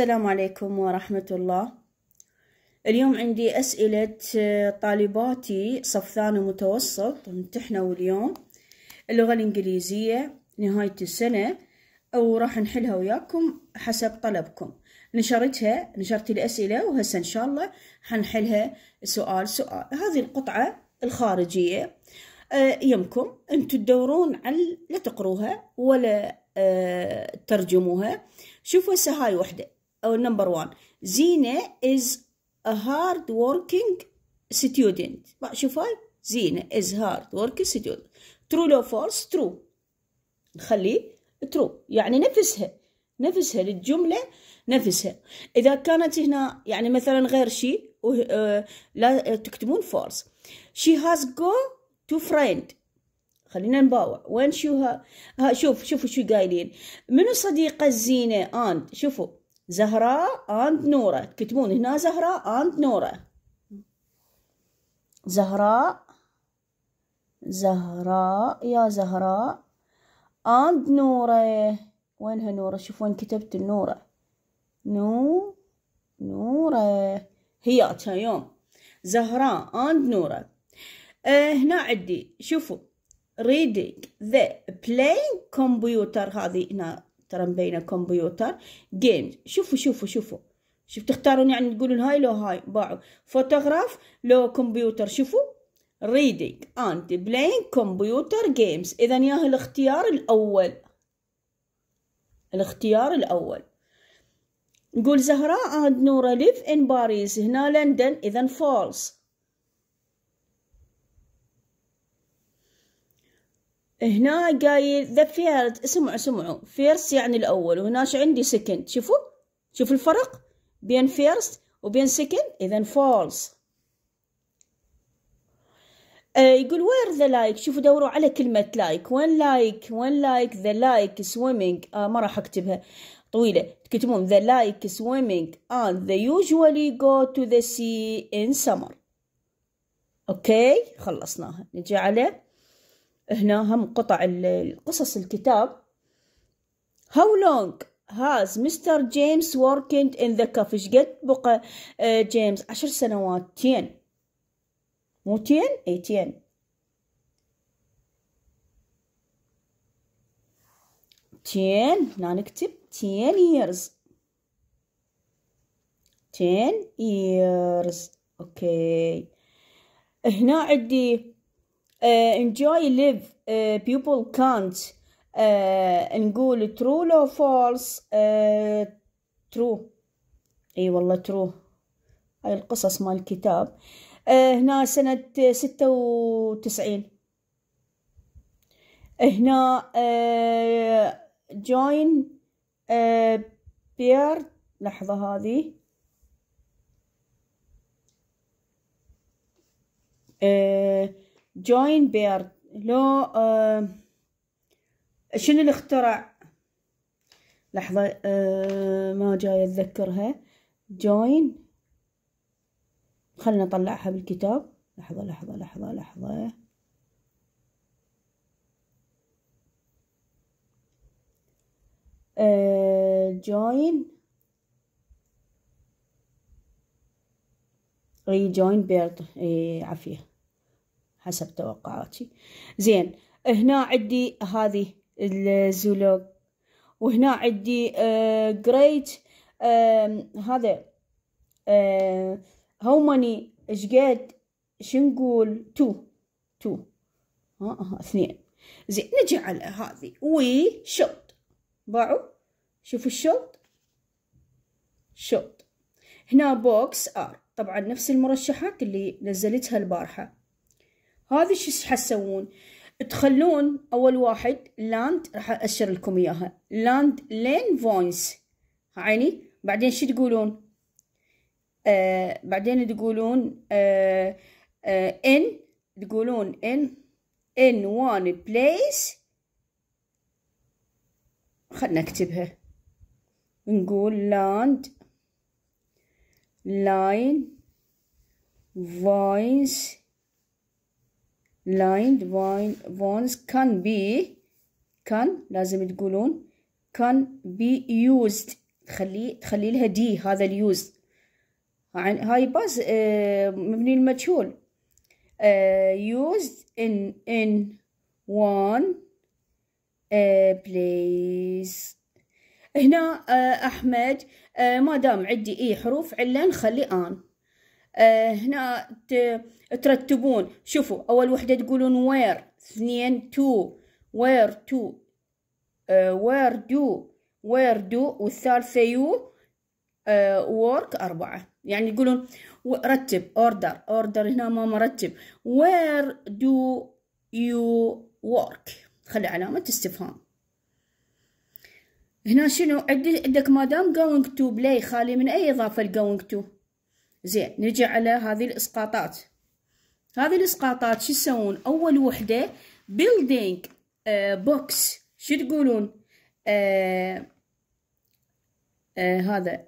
السلام عليكم ورحمة الله اليوم عندي أسئلة طالباتي صف ثاني متوسط امتحنوا اليوم اللغة الإنجليزية نهاية السنة وراح نحلها وياكم حسب طلبكم نشرتها نشرت الأسئلة وهسه إن شاء الله حنحلها سؤال سؤال هذه القطعة الخارجية آه، يمكم انتم تدورون على لا تقروها ولا آه، ترجموها شوفوا هسه هاي وحده أو نمبر وان زينة is a hard working student بقى شوف هاي is hard working student true لو false true نخليه true يعني نفسها نفسها للجملة نفسها إذا كانت هنا يعني مثلا غير شيء آه، لا آه، تكتبون false she has go to friend خلينا نباوع وين شو ها, ها شوف شوفوا شو قايلين منو صديقة الزينة آند شوفوا زهراء اند نورة تكتبون هنا زهراء اند نورة زهراء زهراء يا زهراء اند نورة وينها نورة شوف وين كتبت النورة نو نورة هي يوم زهراء اند نورة أه هنا عندي شوفوا reading the playing computer هذه هنا ترى مبينة كمبيوتر جيمز شوفوا شوفوا شوفوا شوف تختارون يعني تقولون هاي لو هاي باعوا فوتوغراف لو كمبيوتر شوفوا ريدينج اند بلاين كمبيوتر جيمز اذا ياه الاختيار الاول الاختيار الاول نقول زهراء اند نورا ليف ان باريس هنا لندن اذا فولس هنا قايل ذا فيرست اسمعوا اسمعوا فيرست يعني الأول شو عندي سكند شوفوا شوفوا الفرق بين فيرست وبين سكند إذا فولس يقول وير ذا لايك شوفوا دوروا على كلمة لايك وين لايك وين لايك ذا لايك سويمينج ما راح أكتبها طويلة تكتبون ذا لايك سويمينج اند ذا يوجوالي جو تو ذا سي ان سمر أوكي خلصناها نجي على هنا هم قطع القصص الكتاب How long has Mr. James working in the cafe ايش قد بقى جيمس آه، عشر سنوات تين مو تين اي تين تين هنا نكتب تين years تين years اوكي هنا عندي آه، enjoy live آه، people can't نقول آه، true or false true اي والله true هاي القصص مال الكتاب هنا سنة ستة وتسعين هنا جوين بير لحظة هذه uh, جوين بيرد لو آه شنو اللي اخترع لحظة آه ما جاي اتذكرها جوين خلنا نطلعها بالكتاب لحظة لحظة لحظة لحظة آه جوين بيرد اي عافيه حسب توقعاتي زين هنا عندي هذه الزولوج وهنا عندي آه جريت آه هذا آه هاو ماني قد شنقول تو تو ها اه اثنين زين نجي على هذه وي شوط باعوا شوفوا الشوط شوط هنا بوكس ار طبعا نفس المرشحات اللي نزلتها البارحه هذي شو حتسوون تخلون اول واحد لاند راح اشر لكم اياها لاند لين فوينس عيني بعدين شو تقولون آه بعدين تقولون آه آه ان تقولون ان ان وان بليس خلنا نكتبها نقول لاند لاين voice lined ones can be can لازم تقولون can be used تخلي تخلي لها دي هذا اليوز عن هاي باز آه، مبني المجهول آه، used in in one آه، place هنا أحمد ما دام عندي إي e حروف علة نخلي آن آه، هنا ترتبون شوفوا أول وحدة تقولون وير اثنين تو وير تو وير دو وير دو والثالثة يو آه، work أربعة يعني يقولون رتب اوردر اوردر هنا ما مرتب وير دو يو وورك خلي علامة استفهام هنا شنو عندك ما دام going to بلاي خالي من أي إضافة ال going to زين نجي على هذه الاسقاطات هذه الاسقاطات شو يسوون اول وحده بيلدينج بوكس شو تقولون آه آه هذا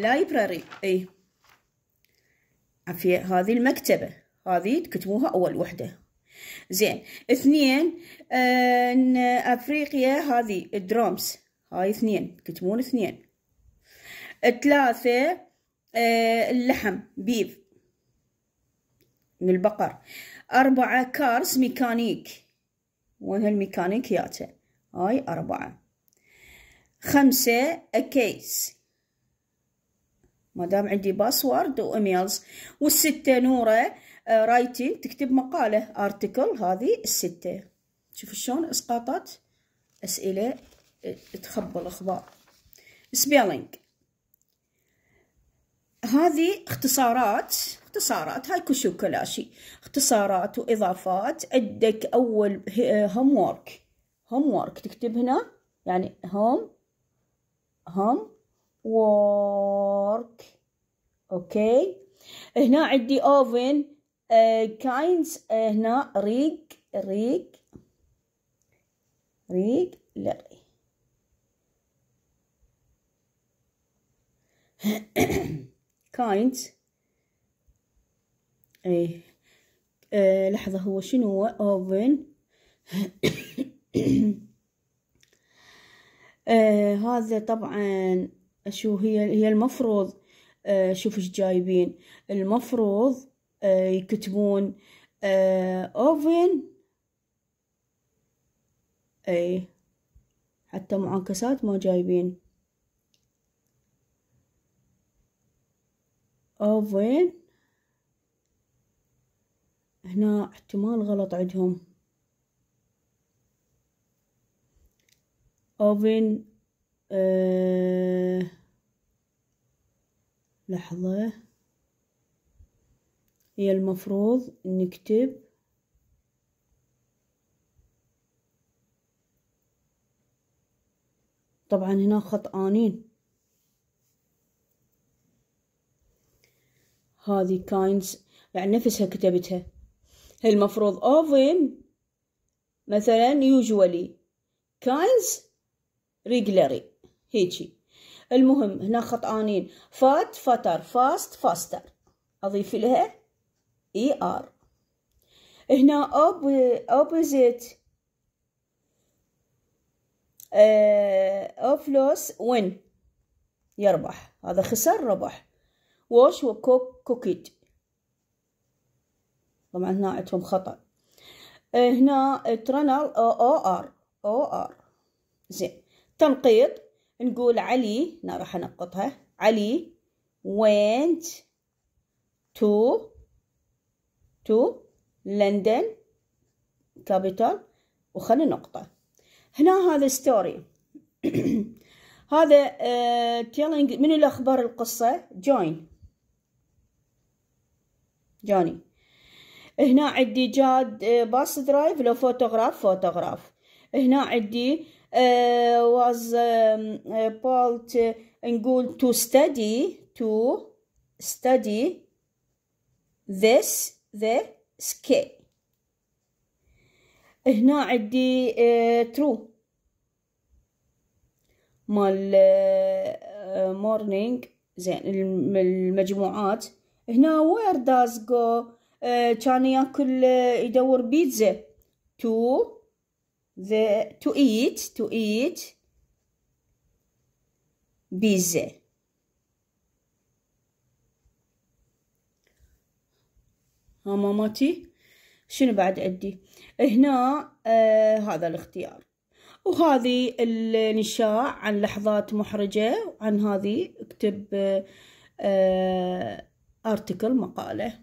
لايبراري آه، اي عفيه هذه المكتبه هذه تكتبوها اول وحده زين اثنين آه افريقيا هذه الدرومز هاي اثنين كتمون اثنين ثلاثة آه، اللحم بيف من البقر أربعة كارس ميكانيك وين هالميكانيك ياته هاي أربعة خمسة أكيس مدام عندي باسورد وإيميلز والستة نورة آه رايتين تكتب مقالة ارتكل هذه الستة شوف شلون اسقاطات أسئلة تخبى الأخبار سبيلينج هذه اختصارات اختصارات هاي كل شيء وكلاشي اختصارات وإضافات عندك أول هوم وورك هوم وورك تكتب هنا يعني هوم هوم وورك اوكي هنا عندي اوفن آه، كاينز آه، هنا ريق ريق ريق لا كايند اي آه لحظة هو شنو هو اوفن آه هذا طبعا شو هي هي المفروض آه شوف ايش جايبين المفروض آه يكتبون آه اوفن اي حتى معاكسات ما جايبين اوفن هنا احتمال غلط عندهم اوفن أه لحظة هي المفروض نكتب طبعا هنا خطآنين هذه كاينز يعني نفسها كتبتها هي المفروض اوفن مثلا يوجوالي كاينز ريجلري هيجي المهم هنا خطانين فات فتر فاست فاستر أضيف لها اي er. ار هنا أوب اوبوزيت اوف لوس وين يربح هذا خسر ربح wash وكوك كوكيت طبعا هنا عندهم خطأ آه، هنا ترنل او ار او ار زين تنقيط نقول علي هنا راح انقطها علي went to to لندن كابيتال وخلنا نقطة هنا هذا ستوري هذا تيلينج آه، من الأخبار القصة جوين جاني هنا عندي جاد آه، باص درايف لو فوتوغراف فوتوغراف هنا عندي واز بولت نقول تو ستدي تو ستدي ذس ذا سكي هنا عندي ترو آه، مال مورنينج آه، زين المجموعات هنا وير داز جو كان ياكل آه، يدور بيتزا تو ذا تو ايت تو ايت بيتزا ها ماماتي شنو بعد عندي هنا آه هذا الاختيار وهذه النشاع عن لحظات محرجة عن هذه اكتب آه article مقالة